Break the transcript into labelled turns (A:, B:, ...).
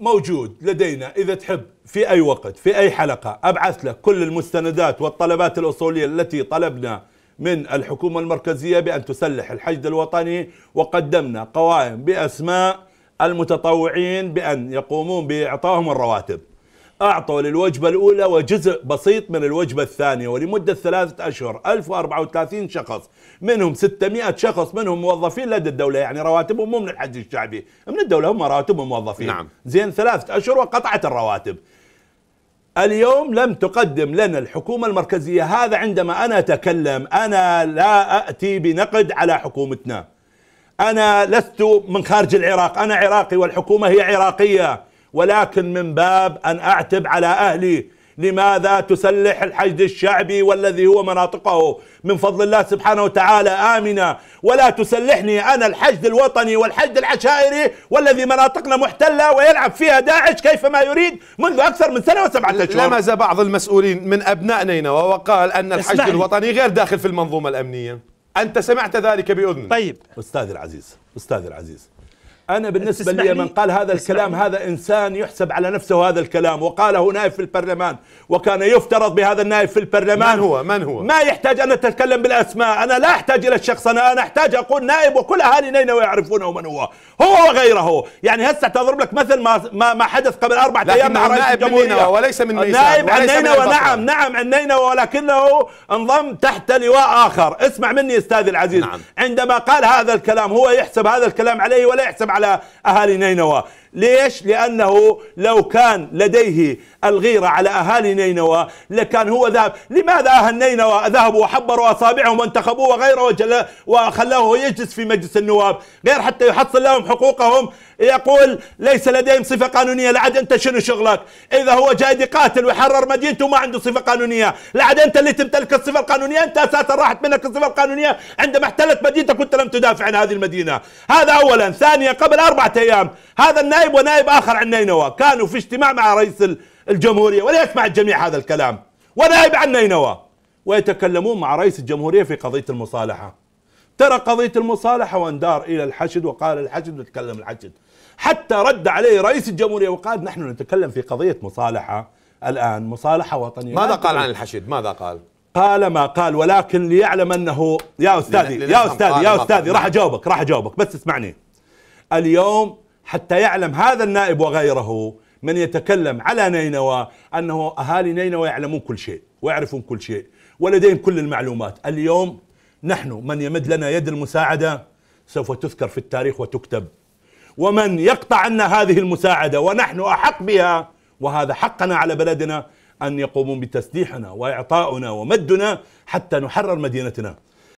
A: موجود لدينا إذا تحب في أي وقت في أي حلقة أبعث لك كل المستندات والطلبات الأصولية التي طلبنا من الحكومة المركزية بأن تسلح الحشد الوطني وقدمنا قوائم بأسماء المتطوعين بأن يقومون بإعطائهم الرواتب أعطوا للوجبة الأولى وجزء بسيط من الوجبة الثانية ولمدة ثلاثة أشهر 1034 شخص منهم 600 شخص منهم موظفين لدى الدولة يعني رواتبهم مو من الحج الشعبي من الدولة هم رواتبهم موظفين نعم. زين ثلاثة أشهر وقطعت الرواتب اليوم لم تقدم لنا الحكومة المركزية هذا عندما أنا أتكلم أنا لا أتي بنقد على حكومتنا أنا لست من خارج العراق أنا عراقي والحكومة هي عراقية ولكن من باب أن أعتب على أهلي لماذا تسلح الحشد الشعبي والذي هو مناطقه من فضل الله سبحانه وتعالى آمنة ولا تسلحني أنا الحشد الوطني والحشد العشائري والذي مناطقنا محتلة ويلعب فيها داعش كيفما يريد منذ أكثر من سنة وسبعة أشهر لمز بعض المسؤولين من أبناء نينوى وقال أن الحشد الوطني غير داخل في المنظومة الأمنية أنت سمعت ذلك بأذن طيب أستاذي العزيز أستاذي العزيز أنا بالنسبة لي من قال هذا الكلام هذا إنسان يحسب على نفسه هذا الكلام وقاله نائب في البرلمان وكان يفترض بهذا النائب في البرلمان من هو من هو ما يحتاج أن أتكلم بالأسماء أنا لا أحتاج إلى الشخص أنا أنا أحتاج أقول نائب وكل أهالي نينوى يعرفونه من هو هو وغيره يعني هسه تضرب لك مثل ما ما, ما حدث قبل أربع أيام مع رئيس الجمهورية وليس من نيسان نائب عن نينوى نعم نعم عن نينوى ولكنه انضم تحت لواء آخر اسمع مني أستاذي العزيز نعم. عندما قال هذا الكلام هو يحسب هذا الكلام عليه ولا يحسب على أهالي نينوى ليش؟ لأنه لو كان لديه الغيرة على أهالي نينوى لكان هو ذهب لماذا أهل نينوى ذهبوا وحبروا أصابعهم وانتخبوه وغيره وجل وخلاه يجلس في مجلس النواب غير حتى يحصل لهم حقوقهم يقول ليس لديهم صفة قانونية لعد أنت شنو شغلك إذا هو جاي يقاتل ويحرر مدينته ما عنده صفة قانونية لعد أنت اللي تمتلك الصفة القانونية أنت أساسا راحت منك الصفة القانونية عندما احتلت مدينتك كنت لم تدافع عن هذه المدينة هذا أولا ثانيا قبل أربعة أيام هذا النائب ونائب آخر عن نينوى كانوا في اجتماع مع رئيس الجمهورية ولا يسمع الجميع هذا الكلام ونائب عن نينوى ويتكلمون مع رئيس الجمهورية في قضية المصالحة ترى قضية المصالحة واندار إلى الحشد وقال الحشد وتكلم الحشد حتى رد عليه رئيس الجمهورية وقال نحن نتكلم في قضية مصالحة الآن مصالحة وطنية ماذا قال عن الحشد ماذا قال قال ما قال ولكن ليعلم أنه يا أستاذي يا أستاذي يا أستاذي راح أجاوبك راح أجاوبك بس اسمعني اليوم حتى يعلم هذا النائب وغيره من يتكلم على نينوى أنه أهالي نينوى يعلمون كل شيء ويعرفون كل شيء ولديهم كل المعلومات اليوم نحن من يمد لنا يد المساعدة سوف تذكر في التاريخ وتكتب ومن يقطع عنا هذه المساعدة ونحن أحق بها وهذا حقنا على بلدنا أن يقومون بتسليحنا وإعطاؤنا ومدنا حتى نحرر مدينتنا